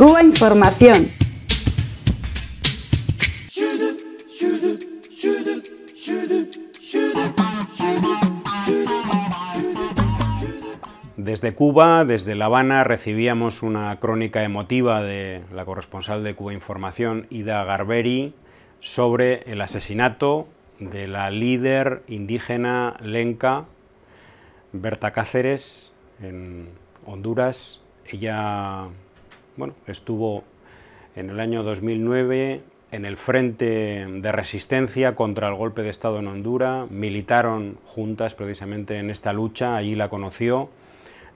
Cuba Información. Desde Cuba, desde La Habana, recibíamos una crónica emotiva de la corresponsal de Cuba Información, Ida Garberi, sobre el asesinato de la líder indígena lenca Berta Cáceres en Honduras. Ella bueno, estuvo en el año 2009 en el frente de resistencia contra el golpe de Estado en Honduras, militaron juntas precisamente en esta lucha, allí la conoció,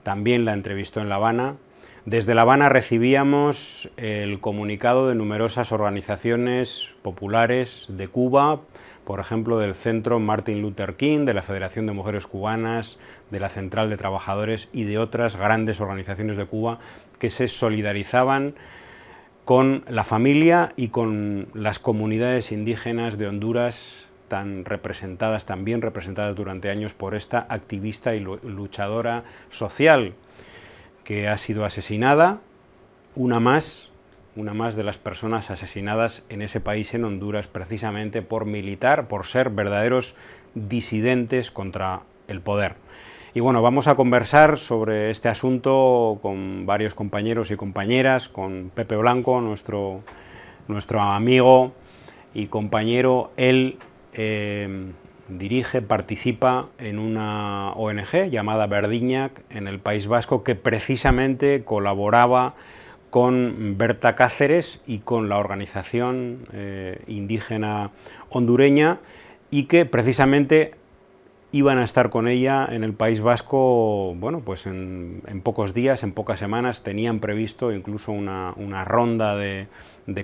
también la entrevistó en La Habana. Desde La Habana recibíamos el comunicado de numerosas organizaciones populares de Cuba por ejemplo, del Centro Martin Luther King, de la Federación de Mujeres Cubanas, de la Central de Trabajadores y de otras grandes organizaciones de Cuba que se solidarizaban con la familia y con las comunidades indígenas de Honduras tan representadas, también representadas durante años por esta activista y luchadora social que ha sido asesinada, una más una más de las personas asesinadas en ese país, en Honduras, precisamente por militar, por ser verdaderos disidentes contra el poder. Y bueno, vamos a conversar sobre este asunto con varios compañeros y compañeras, con Pepe Blanco, nuestro, nuestro amigo y compañero. Él eh, dirige, participa en una ONG llamada Verdiñac en el País Vasco que precisamente colaboraba con Berta Cáceres y con la organización eh, indígena hondureña y que precisamente iban a estar con ella en el País Vasco, bueno, pues en, pocos días, en pocas semanas, tenían previsto incluso una, ronda de,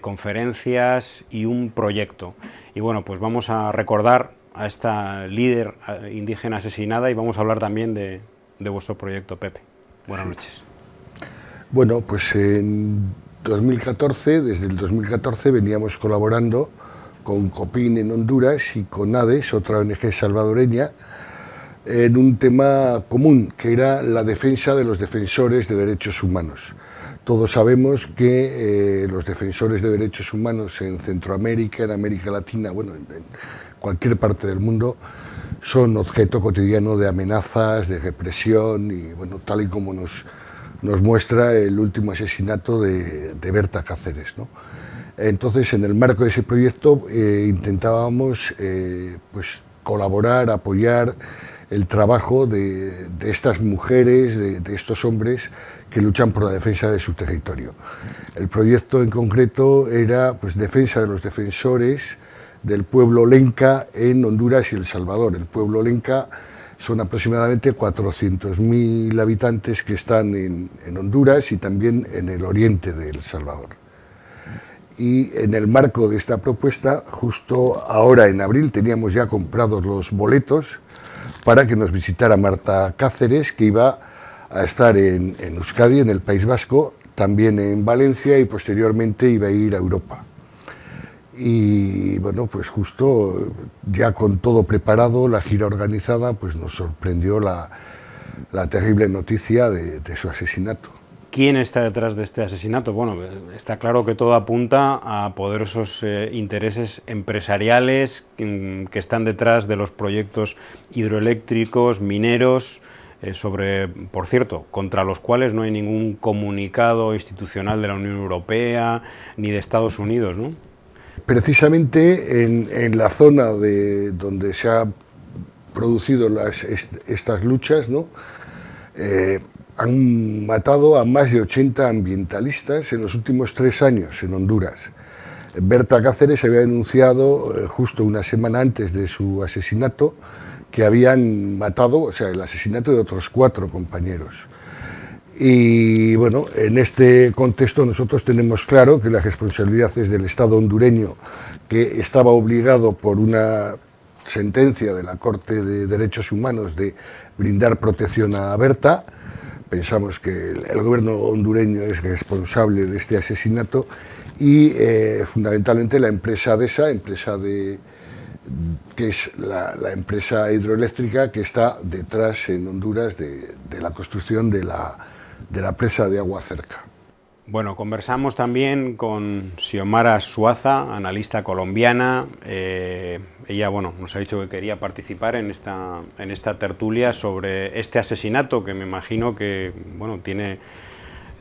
conferencias y un proyecto. Y bueno, pues vamos a recordar a esta líder eh, indígena asesinada y vamos a hablar también de vuestro proyecto, Pepe. Buenas noches. Bueno, pues en 2014, desde el 2014 veníamos colaborando con COPIN en Honduras y con ADES, otra ONG salvadoreña, en un tema común, que era la defensa de los defensores de derechos humanos. Todos sabemos que eh, los defensores de derechos humanos en Centroamérica, en América Latina, bueno, en cualquier parte del mundo, son objeto cotidiano de amenazas, de represión y, bueno, tal y como nos nos muestra el último asesinato de, Berta Cáceres. Entonces, en el marco de ese proyecto eh, intentábamos eh, pues, colaborar, apoyar el trabajo de, estas mujeres, de, estos hombres que luchan por la defensa de su territorio. El proyecto en concreto era pues, defensa de los defensores del pueblo lenca en Honduras y El Salvador. El pueblo lenca son aproximadamente 400.000 habitantes que están en, Honduras y también en el oriente de El Salvador. Y en el marco de esta propuesta, justo ahora en abril teníamos ya comprados los boletos para que nos visitara Marta Cáceres, que iba a estar en Euskadi, en el País Vasco, también en Valencia y posteriormente iba a ir a Europa y bueno, pues justo ya con todo preparado, la gira organizada, pues nos sorprendió la, terrible noticia de, su asesinato. ¿Quién está detrás de este asesinato? Bueno, está claro que todo apunta a poderosos eh, intereses empresariales mm, que, están detrás de los proyectos hidroeléctricos, mineros, eh, sobre, por cierto, contra los cuales no hay ningún comunicado institucional de la Unión Europea ni de Estados Unidos, ¿no? precisamente en, la zona de donde se han producido estas luchas, eh, han matado a más de 80 ambientalistas en los últimos tres años en Honduras. Berta Cáceres había denunciado eh, justo una semana antes de su asesinato que habían matado, o sea, el asesinato de otros cuatro compañeros. Y bueno, en este contexto nosotros tenemos claro que la responsabilidad es del Estado hondureño, que estaba obligado por una sentencia de la Corte de Derechos Humanos de brindar protección a Berta. Pensamos que el gobierno hondureño es responsable de este asesinato y eh, fundamentalmente la empresa de esa empresa de, que es la, empresa hidroeléctrica que está detrás en Honduras de la construcción de la, de la presa de agua cerca. Bueno, conversamos también con Xiomara Suaza, analista colombiana. Eh, ella, bueno, nos ha dicho que quería participar en esta, en esta tertulia sobre este asesinato que me imagino que, bueno, tiene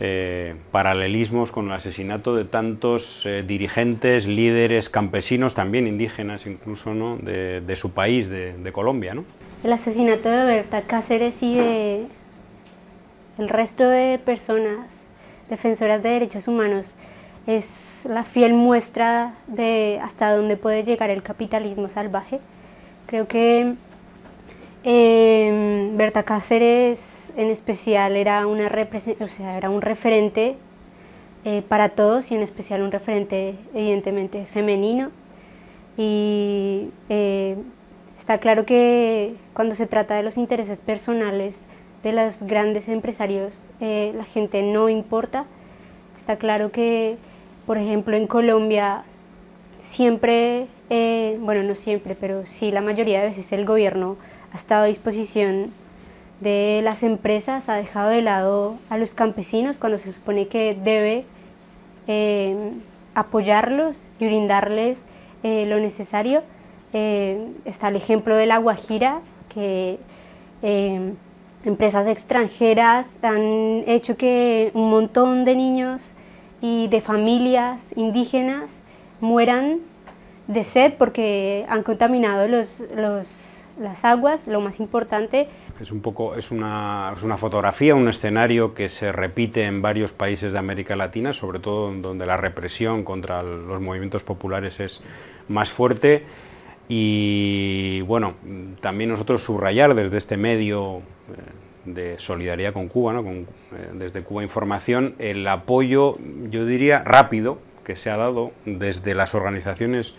eh, paralelismos con el asesinato de tantos eh, dirigentes, líderes, campesinos, también indígenas incluso, ¿no? de, su país, de, Colombia. ¿no? El asesinato de Berta Cáceres y de el resto de personas defensoras de derechos humanos es la fiel muestra de hasta dónde puede llegar el capitalismo salvaje. Creo que eh, Berta Cáceres en especial era, una o sea, era un referente eh, para todos y en especial un referente evidentemente femenino. Y eh, está claro que cuando se trata de los intereses personales de los grandes empresarios eh, la gente no importa. Está claro que, por ejemplo, en Colombia siempre, eh, bueno, no siempre, pero sí la mayoría de veces el gobierno ha estado a disposición de las empresas, ha dejado de lado a los campesinos cuando se supone que debe eh, apoyarlos y brindarles lo necesario. está el ejemplo de La Guajira, que empresas extranjeras han hecho que un montón de niños y de familias indígenas mueran de sed porque han contaminado los, las aguas, lo más importante. Es, un poco, es una, es, una, fotografía, un escenario que se repite en varios países de América Latina, sobre todo donde la represión contra los movimientos populares es más fuerte y bueno, también nosotros subrayar desde este medio eh, de solidaridad con Cuba, ¿no? Eh, desde Cuba Información, el apoyo, yo diría, rápido que se ha dado desde las organizaciones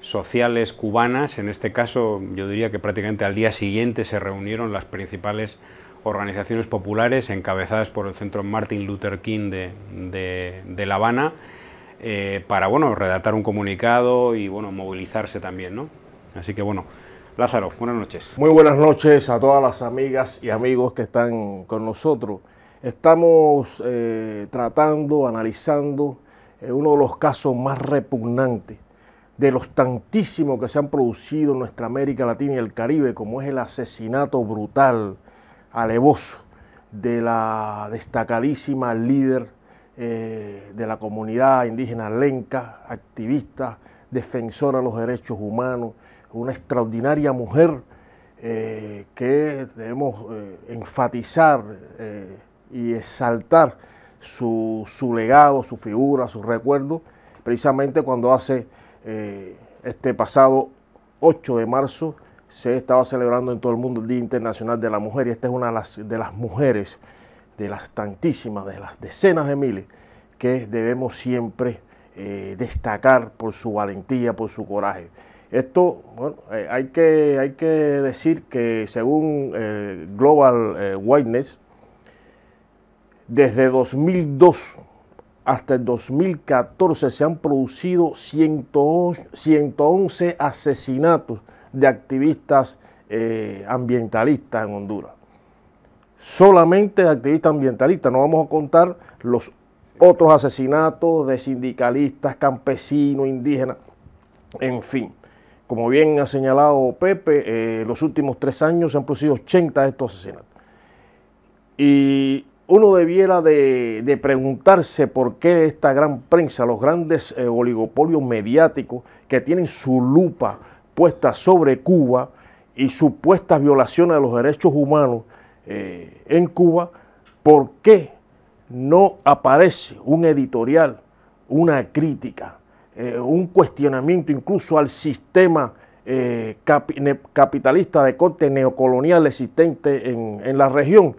sociales cubanas. En este caso, yo diría que prácticamente al día siguiente se reunieron las principales organizaciones populares encabezadas por el Centro Martin Luther King de, La Habana eh, para bueno, redactar un comunicado y bueno, movilizarse también. ¿no? Así que bueno, Lázaro, buenas noches. Muy buenas noches a todas las amigas y amigos que están con nosotros. Estamos eh, tratando, analizando eh, uno de los casos más repugnantes de los tantísimos que se han producido en nuestra América Latina y el Caribe, como es el asesinato brutal, alevoso, de la destacadísima líder eh, de la comunidad indígena lenca, activista, defensora de los derechos humanos, una extraordinaria mujer eh, que debemos eh, enfatizar eh, y exaltar su, legado, su figura, su recuerdo, precisamente cuando hace este pasado 8 de marzo se estaba celebrando en todo el mundo el Día Internacional de la Mujer y esta es una de las mujeres, de las tantísimas, de las decenas de miles, que debemos siempre destacar por su valentía, por su coraje. Esto, bueno, eh, hay, que, hay que decir que según eh, Global eh, witness Whiteness, desde 2002 hasta el 2014 se han producido 111 asesinatos de activistas ambientalistas en Honduras. Solamente de activistas ambientalistas, no vamos a contar los otros asesinatos de sindicalistas, campesinos, indígenas, en fin. Como bien ha señalado Pepe, en eh, los últimos tres años se han producido 80 de estos asesinatos. Y uno debiera de, preguntarse por qué esta gran prensa, los grandes eh, oligopolios mediáticos que tienen su lupa puesta sobre Cuba y supuestas violaciones de los derechos humanos eh, en Cuba, ¿por qué no aparece un editorial, una crítica eh, un cuestionamiento incluso al sistema eh, capitalista de corte neocolonial existente en, en la región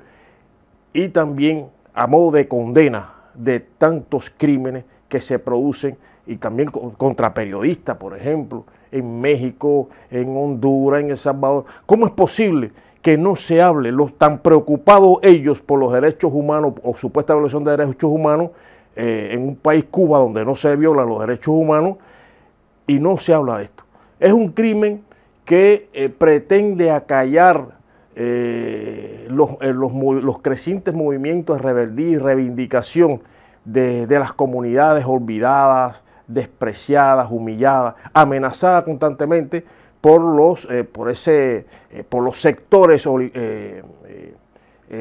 y también a modo de condena de tantos crímenes que se producen y también contra periodistas, por ejemplo, en México, en Honduras, en El Salvador. ¿Cómo es posible que no se hable, los tan preocupados ellos por los derechos humanos o supuesta violación de derechos humanos, eh, en un país Cuba donde no se violan los derechos humanos y no se habla de esto. Es un crimen que eh, pretende acallar eh, los, crecientes movimientos de rebeldía y reivindicación de, las comunidades olvidadas, despreciadas, humilladas, amenazadas constantemente por los, por ese, por los sectores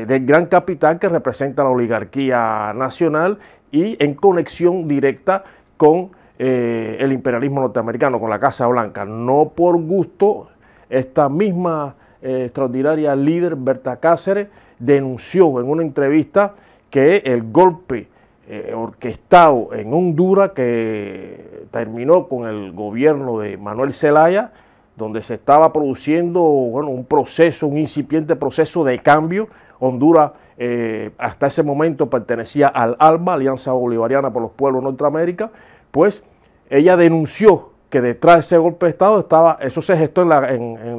del gran capital que representa la oligarquía nacional y en conexión directa con eh, el imperialismo norteamericano, con la Casa Blanca. No por gusto, esta misma eh, extraordinaria líder, Berta Cáceres, denunció en una entrevista que el golpe eh, orquestado en Honduras, que terminó con el gobierno de Manuel Zelaya, donde se estaba produciendo un proceso, un incipiente proceso de cambio. Honduras eh, hasta ese momento pertenecía al ALMA, Alianza Bolivariana por los Pueblos de Norteamérica, pues ella denunció que detrás de ese golpe de Estado estaba, eso se gestó en,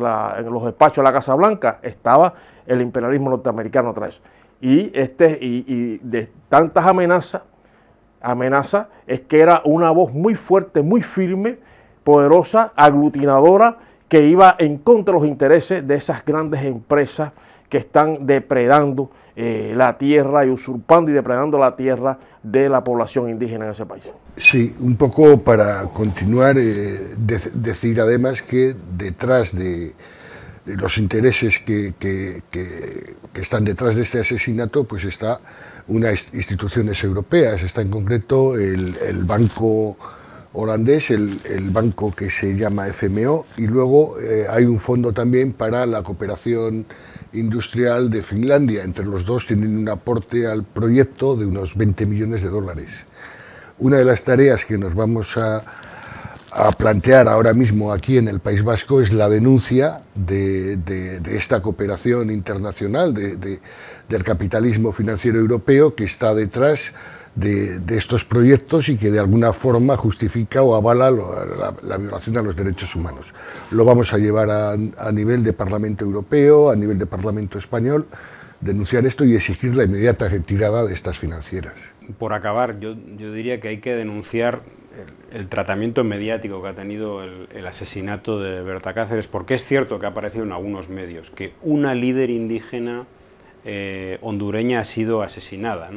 los despachos de la Casa Blanca, estaba el imperialismo norteamericano atrás. Y, este, y, y de tantas amenazas, amenazas es que era una voz muy fuerte, muy firme, poderosa, aglutinadora, que iba en contra de los intereses de esas grandes empresas que están depredando eh, la tierra y usurpando y depredando la tierra de la población indígena en ese país. Sí, un poco para continuar, eh, decir además que detrás de, los intereses que, están detrás de este asesinato, pues está unas instituciones europeas, está en concreto el Banco holandés, el, banco que se llama FMO, y luego eh, hay un fondo también para la cooperación industrial de Finlandia. Entre los dos tienen un aporte al proyecto de unos 20 millones de dólares. Una de las tareas que nos vamos a, plantear ahora mismo aquí en el País Vasco es la denuncia de, esta cooperación internacional, del capitalismo financiero europeo que está detrás de, estos proyectos y que de alguna forma justifica o avala la, violación de los derechos humanos. Lo vamos a llevar a, nivel de Parlamento Europeo, a nivel de Parlamento Español, denunciar esto y exigir la inmediata retirada de estas financieras. Por acabar, yo, diría que hay que denunciar el, tratamiento mediático que ha tenido el, asesinato de Berta Cáceres, porque es cierto que ha aparecido en algunos medios que una líder indígena eh, hondureña ha sido asesinada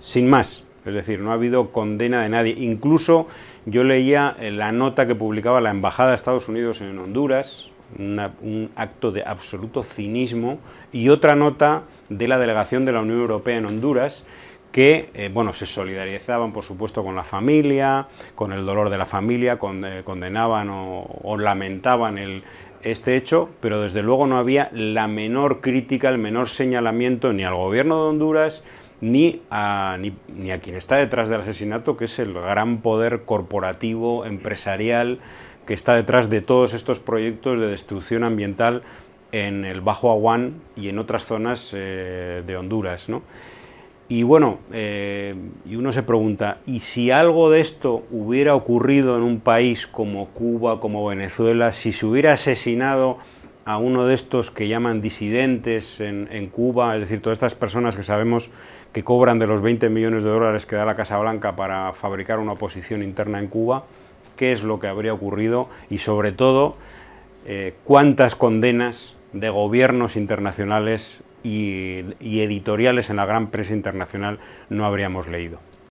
sin más. Es decir, no ha habido condena de nadie. Incluso yo leía eh, la nota que publicaba la Embajada de Estados Unidos en Honduras, un acto de absoluto cinismo, y otra nota de la delegación de la Unión Europea en Honduras, que eh, bueno, se solidarizaban, por supuesto, con la familia, con el dolor de la familia, eh, condenaban o, lamentaban este hecho, pero desde luego no había la menor crítica, el menor señalamiento ni al gobierno de Honduras, ni a, ni, a quien está detrás del asesinato, que es el gran poder corporativo, empresarial, que está detrás de todos estos proyectos de destrucción ambiental en el Bajo Aguán y en otras zonas eh, de Honduras. Y bueno, eh, y uno se pregunta, ¿y si algo de esto hubiera ocurrido en un país como Cuba, como Venezuela, si se hubiera asesinado a uno de estos que llaman disidentes en, Cuba, es decir, todas estas personas que sabemos que cobran de los 20 millones de dólares que da la Casa Blanca para fabricar una oposición interna en Cuba, qué es lo que habría ocurrido y sobre todo eh, cuántas condenas de gobiernos internacionales y, y editoriales en la gran prensa internacional no habríamos leído.